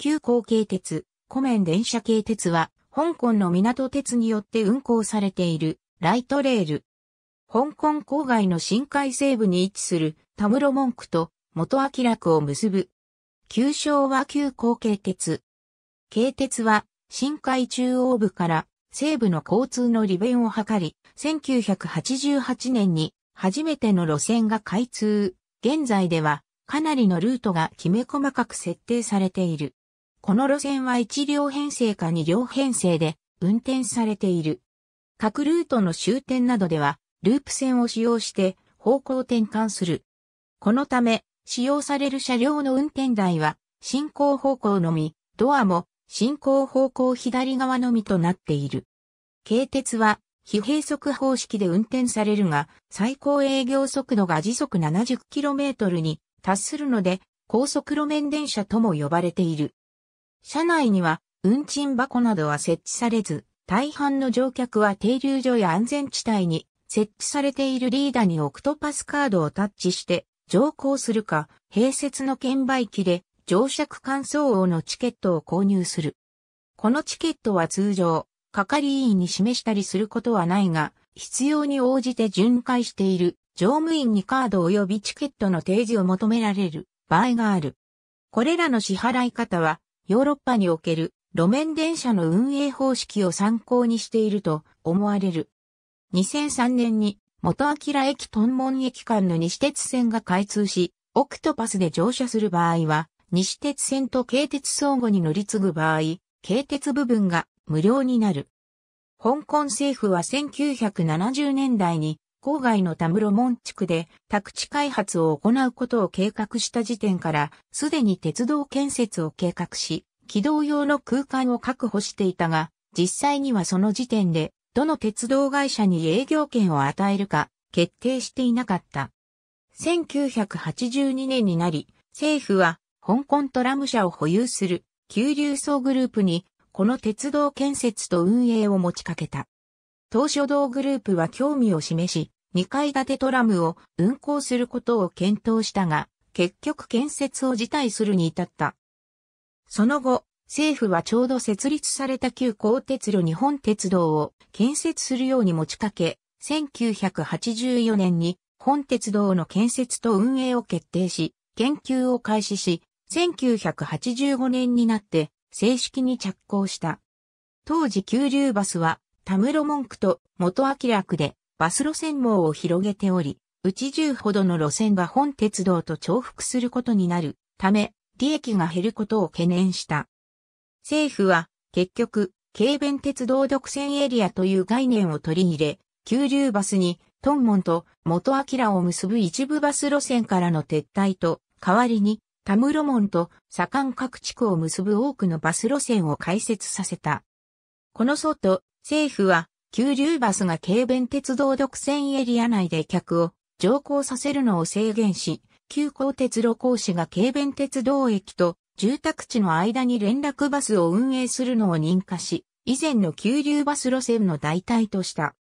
急行系鉄、湖面電車系鉄は、香港の港鉄によって運行されている、ライトレール。香港郊外の深海西部に位置する、田室門区と元明楽を結ぶ。旧称は旧港系鉄。系鉄は、深海中央部から西部の交通の利便を図り、1988年に初めての路線が開通。現在では、かなりのルートがきめ細かく設定されている。この路線は1両編成か2両編成で運転されている。各ルートの終点などでは、ループ線を使用して方向転換する。このため、使用される車両の運転台は、進行方向のみ、ドアも進行方向左側のみとなっている。軽鉄は、非閉塞方式で運転されるが、最高営業速度が時速 70km に達するので、高速路面電車とも呼ばれている。車内には運賃箱などは設置されず、大半の乗客は停留所や安全地帯に設置されているリーダーにオクトパスカードをタッチして乗降するか、併設の券売機で乗車区間相応のチケットを購入する。このチケットは通常、係員に示したりすることはないが、必要に応じて巡回している乗務員にカード及びチケットの提示を求められる場合がある。これらの支払い方はヨーロッパにおける路面電車の運営方式を参考にしていると思われる。2003年に元明駅屯門駅間の西鉄線が開通し、オクトパスで乗車する場合は、西鉄線と京鉄相互に乗り継ぐ場合、京鉄部分が無料になる。香港政府は1970年代に郊外のタムロモン地区で宅地開発を行うことを計画した時点から、すでに鉄道建設を計画し、軌道用の空間を確保していたが、実際にはその時点で、どの鉄道会社に営業権を与えるか、決定していなかった。1982年になり、政府は、香港トラム社を保有する、急流層グループに、この鉄道建設と運営を持ちかけた。当初同グループは興味を示し、2階建てトラムを運行することを検討したが、結局建設を辞退するに至った。その後、政府はちょうど設立された旧高鉄路日本鉄道を建設するように持ちかけ、1984年に本鉄道の建設と運営を決定し、研究を開始し、1985年になって正式に着工した。当時急流バスは田室門区と元明区でバス路線網を広げており、うち1ほどの路線が本鉄道と重複することになるため、利益が減ることを懸念した。政府は結局、軽便鉄道独占エリアという概念を取り入れ、急流バスにトンモンと元明を結ぶ一部バス路線からの撤退と、代わりに田室門と左官各地区を結ぶ多くのバス路線を開設させた。この外、政府は、急流バスが軽便鉄道独占エリア内で客を乗降させるのを制限し、急行鉄路講師が軽便鉄道駅と住宅地の間に連絡バスを運営するのを認可し、以前の急流バス路線の代替とした。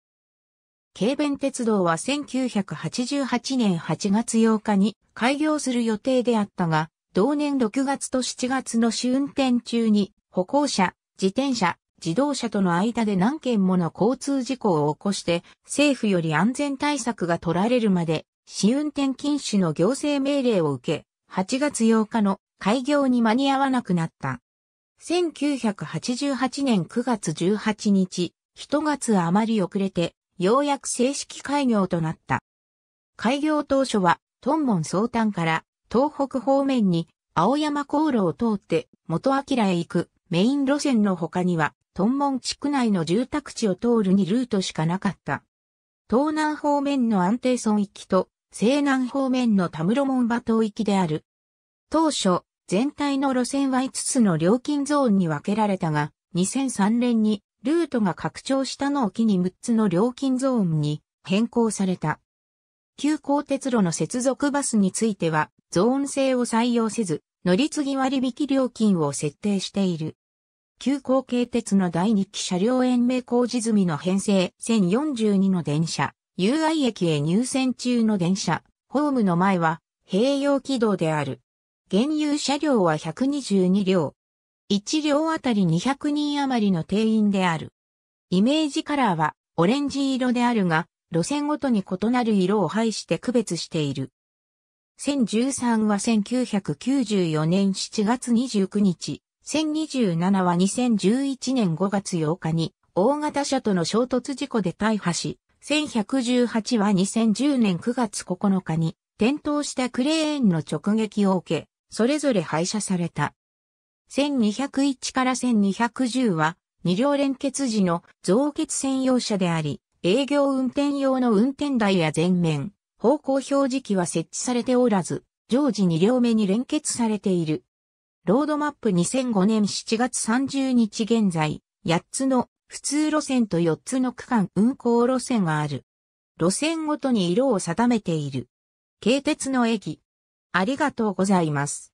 軽便鉄道は1988年8月8日に開業する予定であったが、同年6月と7月の試運転中に歩行者、自転車、自動車との間で何件もの交通事故を起こして、政府より安全対策が取られるまで、試運転禁止の行政命令を受け、8月8日の開業に間に合わなくなった。1988年9月18日、1月余り遅れて、ようやく正式開業となった。開業当初は、トンモン総丹から東北方面に青山航路を通って元明へ行くメイン路線の他には屯門地区内の住宅地を通る2ルートしかなかった。東南方面の安定村域と西南方面の田室門馬島域である。当初、全体の路線は5つの料金ゾーンに分けられたが、2003年にルートが拡張したのを機に6つの料金ゾーンに変更された。急行鉄路の接続バスについては、ゾーン制を採用せず、乗り継ぎ割引料金を設定している。急行系鉄の第2期車両延命工事済みの編成1042の電車、UI 駅へ入線中の電車、ホームの前は併用軌道である。現有車両は122両。1両あたり200人余りの定員である。イメージカラーはオレンジ色であるが、路線ごとに異なる色を配して区別している。1013は1994年7月29日、1027は2011年5月8日に大型車との衝突事故で大破し、1118は2010年9月9日に転倒したクレーンの直撃を受け、それぞれ廃車された。1201から1210は二両連結時の増結専用車であり、営業運転用の運転台や前面、方向表示器は設置されておらず、常時2両目に連結されている。ロードマップ2005年7月30日現在、8つの普通路線と4つの区間運行路線がある。路線ごとに色を定めている。軽鉄の駅。ありがとうございます。